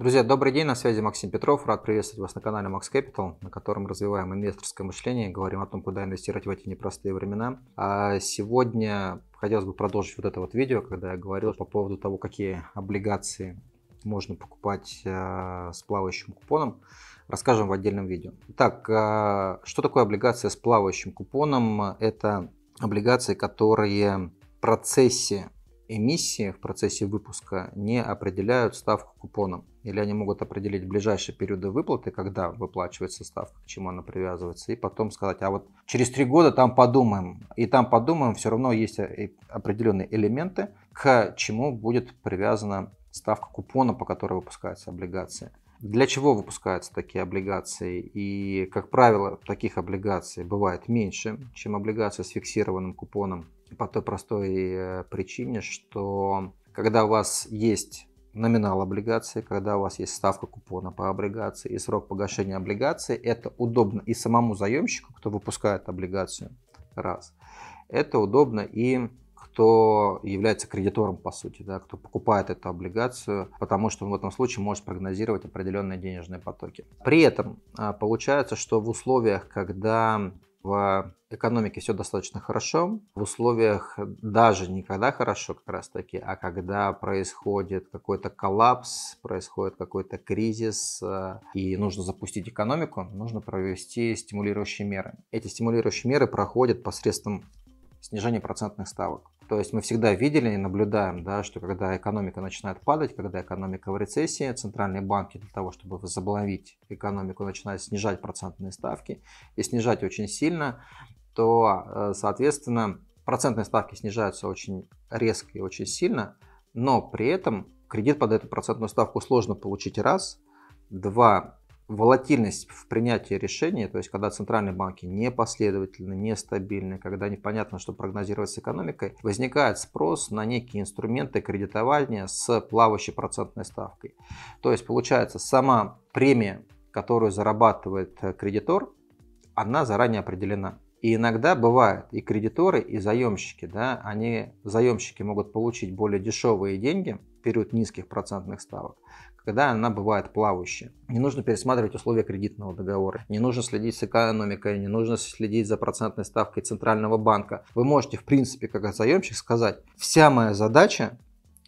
Друзья, добрый день, на связи Максим Петров. Рад приветствовать вас на канале Max Capital, на котором развиваем инвесторское мышление, говорим о том, куда инвестировать в эти непростые времена. А сегодня хотелось бы продолжить вот это вот видео, когда я говорил по поводу того, какие облигации можно покупать э, с плавающим купоном. Расскажем в отдельном видео. Итак, э, что такое облигация с плавающим купоном? Это облигации, которые в процессе эмиссии в процессе выпуска не определяют ставку купона, или они могут определить ближайшие периоды выплаты, когда выплачивается ставка, к чему она привязывается, и потом сказать, а вот через три года там подумаем, и там подумаем, все равно есть э, определенные элементы, к чему будет привязана ставка купона, по которой выпускаются облигации. Для чего выпускаются такие облигации? И, как правило, таких облигаций бывает меньше, чем облигации с фиксированным купоном. По той простой э, причине, что когда у вас есть номинал облигации, когда у вас есть ставка купона по облигации и срок погашения облигации, это удобно и самому заемщику, кто выпускает облигацию, раз. Это удобно и кто является кредитором, по сути, да, кто покупает эту облигацию, потому что он в этом случае может прогнозировать определенные денежные потоки. При этом а, получается, что в условиях, когда в экономике все достаточно хорошо. В условиях даже не когда хорошо как раз таки, а когда происходит какой-то коллапс, происходит какой-то кризис э, и нужно запустить экономику, нужно провести стимулирующие меры. Эти стимулирующие меры проходят посредством снижение процентных ставок. То есть мы всегда видели и наблюдаем, да, что когда экономика начинает падать, когда экономика в рецессии, центральные банки для того, чтобы возобновить экономику, начинают снижать процентные ставки и снижать очень сильно, то, э, соответственно, процентные ставки снижаются очень резко и очень сильно, но при этом кредит под эту процентную ставку сложно получить раз, два, волатильность в принятии решения, то есть когда центральные банки непоследовательны, нестабильны, когда непонятно, что прогнозировать с экономикой, возникает спрос на некие инструменты кредитования с плавающей процентной ставкой. То есть получается сама премия, которую зарабатывает э, кредитор, она заранее определена. И иногда бывает и кредиторы, и заемщики, да, они, заемщики могут получить более дешевые деньги в период низких процентных ставок, когда она бывает плавающая. Не нужно пересматривать условия кредитного договора, не нужно следить с экономикой, не нужно следить за процентной ставкой Центрального банка. Вы можете, в принципе, как заемщик сказать, вся моя задача,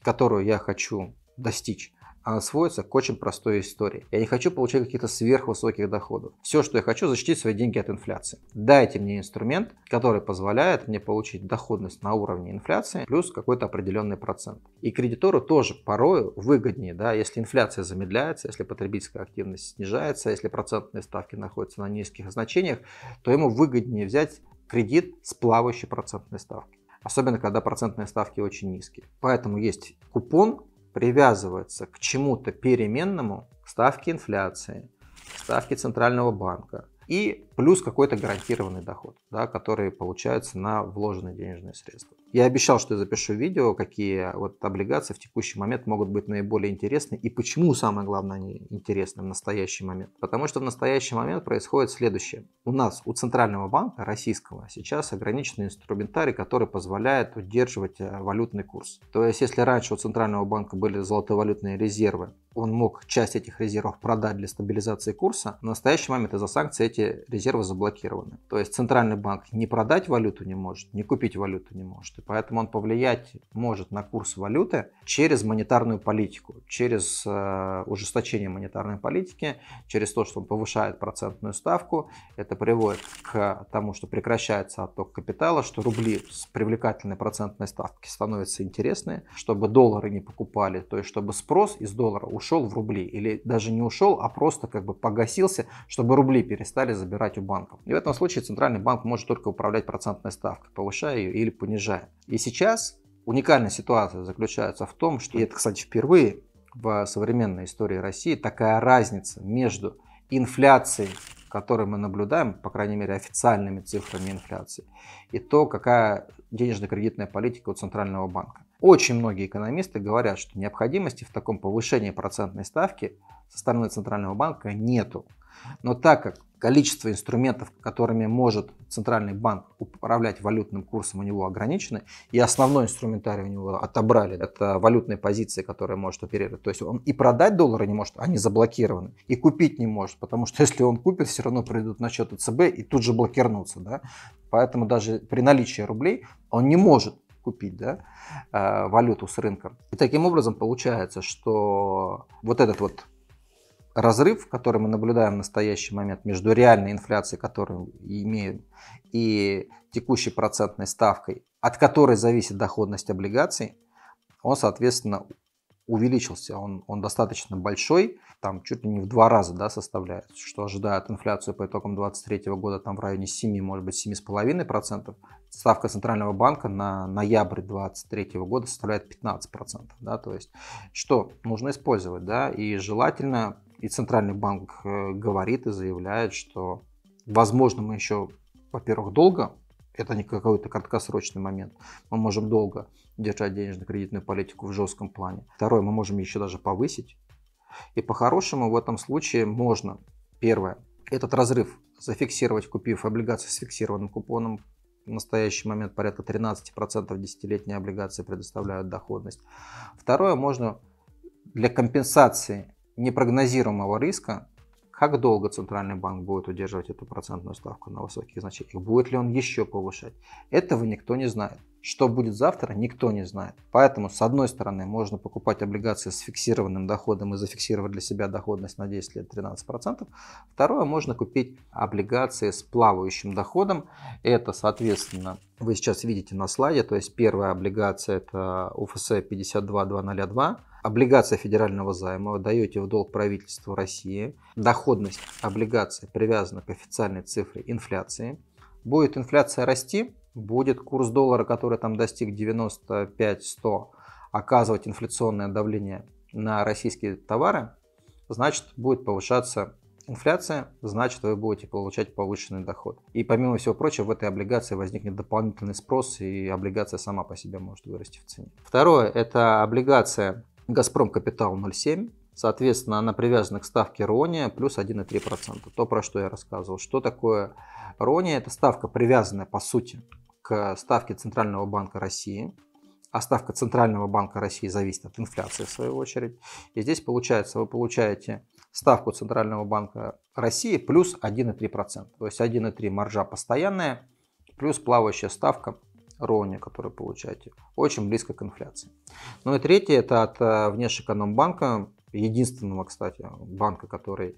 которую я хочу достичь, а сводится к очень простой истории. Я не хочу получать каких-то сверхвысоких доходов. Все, что я хочу, защитить свои деньги от инфляции. Дайте мне инструмент, который позволяет мне получить доходность на уровне инфляции плюс какой-то определенный процент. И кредитору тоже порою выгоднее, да, если инфляция замедляется, если потребительская активность снижается, если процентные ставки находятся на низких значениях, то ему выгоднее взять кредит с плавающей процентной ставкой особенно когда процентные ставки очень низкие. Поэтому есть купон, привязывается к чему-то переменному, к ставке инфляции, к ставке Центрального банка и плюс какой-то гарантированный доход, да, который получается на вложенные денежные средства. Я обещал, что я запишу видео, какие вот облигации в текущий момент могут быть наиболее интересны и почему, самое главное, они интересны в настоящий момент. Потому что в настоящий момент происходит следующее. У нас, у Центрального банка российского, сейчас ограниченный инструментарий, который позволяет удерживать э, валютный курс. То есть, если раньше у Центрального банка были золотовалютные резервы, он мог часть этих резервов продать для стабилизации курса, в настоящий момент из-за санкций эти резервы заблокированы. То есть Центральный банк не продать валюту не может, не купить валюту не может. Поэтому он повлиять может на курс валюты через монетарную политику, через э, ужесточение монетарной политики, через то, что он повышает процентную ставку. Это приводит к тому, что прекращается отток капитала, что рубли с привлекательной процентной ставки становятся интересны, чтобы доллары не покупали, то есть чтобы спрос из доллара ушел в рубли или даже не ушел, а просто как бы погасился, чтобы рубли перестали забирать у банков. И в этом случае центральный банк может только управлять процентной ставкой, повышая ее или понижая. И сейчас уникальная ситуация заключается в том, что, и это, кстати, впервые в современной истории России, такая разница между инфляцией, которую мы наблюдаем, по крайней мере, официальными цифрами инфляции, и то, какая денежно-кредитная политика у Центрального банка. Очень многие экономисты говорят, что необходимости в таком повышении процентной ставки со стороны Центрального банка нету. Но так как количество инструментов, которыми может центральный банк управлять валютным курсом у него ограничено, и основной инструментарий у него отобрали, это валютные позиции, которые может оперировать. То есть он и продать доллары не может, они заблокированы, и купить не может, потому что если он купит, все равно придут на счет ЦБ и тут же блокирнутся. Да? Поэтому даже при наличии рублей он не может купить да, э, валюту с рынка. И таким образом получается, что вот этот вот разрыв, который мы наблюдаем в настоящий момент между реальной инфляцией, которую имеем, и текущей процентной ставкой, от которой зависит доходность облигаций, он, соответственно, увеличился. Он, он достаточно большой, там чуть ли не в два раза да, составляет, что ожидают инфляцию по итогам 2023 года там в районе 7, может быть, 7,5%. Ставка Центрального банка на ноябрь 2023 года составляет 15%. Да, то есть что нужно использовать, да, и желательно и Центральный банк э, говорит и заявляет, что, возможно, мы еще, во-первых, долго, это не какой-то краткосрочный момент, мы можем долго держать денежно-кредитную политику в жестком плане. Второе, мы можем еще даже повысить. И по-хорошему в этом случае можно, первое, этот разрыв зафиксировать, купив облигации с фиксированным купоном, в настоящий момент порядка 13% десятилетние облигации предоставляют доходность. Второе, можно для компенсации непрогнозируемого риска, как долго Центральный банк будет удерживать эту процентную ставку на высоких значениях, будет ли он еще повышать, этого никто не знает. Что будет завтра, никто не знает. Поэтому, с одной стороны, можно покупать облигации с фиксированным доходом и зафиксировать для себя доходность на 10 лет 13%. Второе, можно купить облигации с плавающим доходом. Это, соответственно, вы сейчас видите на слайде, то есть первая облигация это УФС 52202, облигация федерального займа, вы даете в долг правительству России, доходность облигации привязана к официальной цифре инфляции, будет инфляция расти, будет курс доллара, который там достиг 95-100, оказывать инфляционное давление на российские товары, значит будет повышаться инфляция, значит вы будете получать повышенный доход. И помимо всего прочего, в этой облигации возникнет дополнительный спрос, и облигация сама по себе может вырасти в цене. Второе, это облигация «Газпром Капитал 0,7». Соответственно, она привязана к ставке РОНИ плюс 1,3%. То, про что я рассказывал. Что такое РОНИ? Это ставка, привязанная по сути к ставке Центрального банка России. А ставка Центрального банка России зависит от инфляции, в свою очередь. И здесь получается, вы получаете ставку Центрального банка России плюс 1,3%. То есть 1,3 маржа постоянная, плюс плавающая ставка ровня, которую получаете. Очень близко к инфляции. Ну и третье, это от э, Внешэкономбанка единственного, кстати, банка, который э,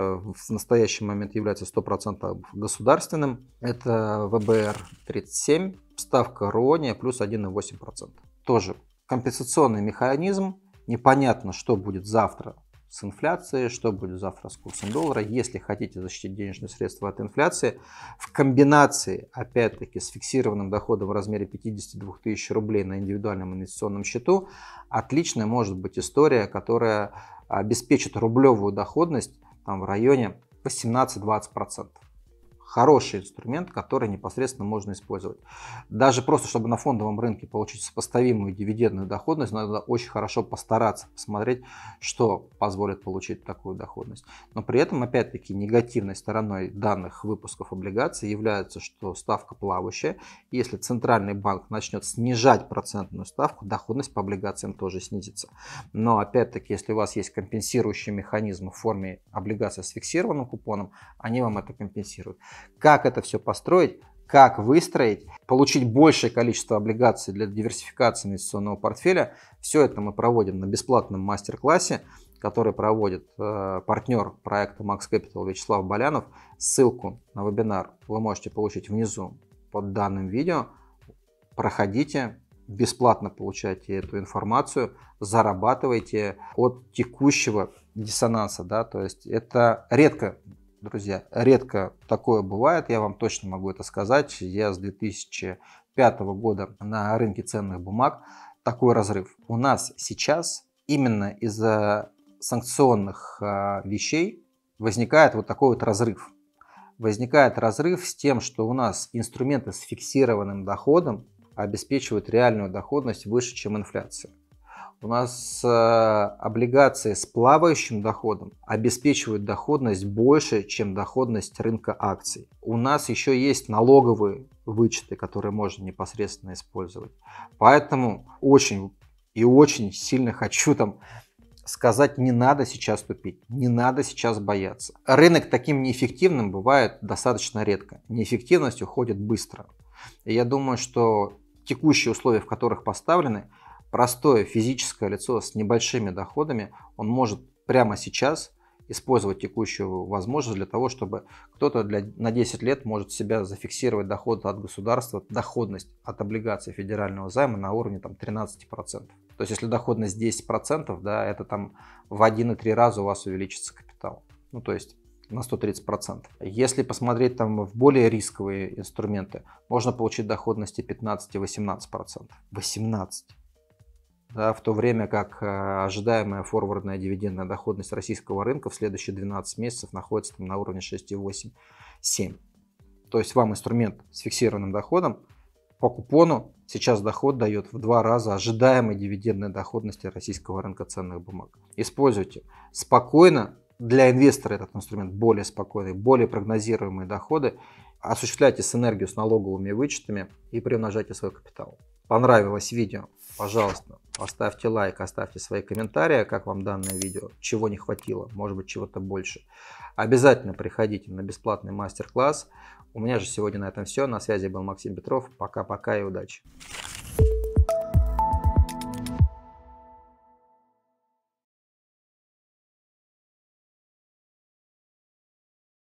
в настоящий момент является 100% государственным, это ВБР-37, ставка РОНИ плюс 1,8%. Тоже компенсационный механизм, непонятно, что будет завтра с инфляцией, что будет завтра с курсом доллара. Если хотите защитить денежные средства от инфляции, в комбинации, опять-таки, с фиксированным доходом в размере 52 тысяч рублей на индивидуальном инвестиционном счету, отличная может быть история, которая обеспечит рублевую доходность там, в районе 18-20% хороший инструмент, который непосредственно можно использовать. Даже просто, чтобы на фондовом рынке получить сопоставимую дивидендную доходность, надо очень хорошо постараться посмотреть, что позволит получить такую доходность. Но при этом, опять-таки, негативной стороной данных выпусков облигаций является, что ставка плавающая. Если центральный банк начнет снижать процентную ставку, доходность по облигациям тоже снизится. Но, опять-таки, если у вас есть компенсирующие механизмы в форме облигаций с фиксированным купоном, они вам это компенсируют. Как это все построить, как выстроить, получить большее количество облигаций для диверсификации инвестиционного портфеля. Все это мы проводим на бесплатном мастер-классе, который проводит э, партнер проекта Max Capital Вячеслав Болянов. Ссылку на вебинар вы можете получить внизу под данным видео. Проходите, бесплатно получайте эту информацию, зарабатывайте от текущего диссонанса, да, то есть это редко друзья. Редко такое бывает, я вам точно могу это сказать. Я с 2005 года на рынке ценных бумаг такой разрыв. У нас сейчас именно из-за санкционных а, вещей возникает вот такой вот разрыв. Возникает разрыв с тем, что у нас инструменты с фиксированным доходом обеспечивают реальную доходность выше, чем инфляция. У нас э, облигации с плавающим доходом обеспечивают доходность больше, чем доходность рынка акций. У нас еще есть налоговые вычеты, которые можно непосредственно использовать. Поэтому очень и очень сильно хочу там сказать, не надо сейчас тупить, не надо сейчас бояться. Рынок таким неэффективным бывает достаточно редко. Неэффективность уходит быстро. И я думаю, что текущие условия, в которых поставлены, простое физическое лицо с небольшими доходами, он может прямо сейчас использовать текущую возможность для того, чтобы кто-то на 10 лет может себя зафиксировать доход от государства, доходность от облигаций федерального займа на уровне там, 13%. То есть, если доходность 10%, да, это там в 1,3 раза у вас увеличится капитал. Ну, то есть на 130%. Если посмотреть там в более рисковые инструменты, можно получить доходности 15-18%. 18%. 18 да, в то время как э, ожидаемая форвардная дивидендная доходность российского рынка в следующие 12 месяцев находится там, на уровне 6,8-7. То есть вам инструмент с фиксированным доходом по купону сейчас доход дает в два раза ожидаемой дивидендной доходности российского рынка ценных бумаг. Используйте спокойно, для инвестора этот инструмент более спокойный, более прогнозируемые доходы. Осуществляйте синергию с налоговыми вычетами и приумножайте свой капитал. Понравилось видео? Пожалуйста, Поставьте лайк, оставьте свои комментарии, как вам данное видео, чего не хватило, может быть чего-то больше. Обязательно приходите на бесплатный мастер-класс. У меня же сегодня на этом все. На связи был Максим Петров. Пока-пока и удачи.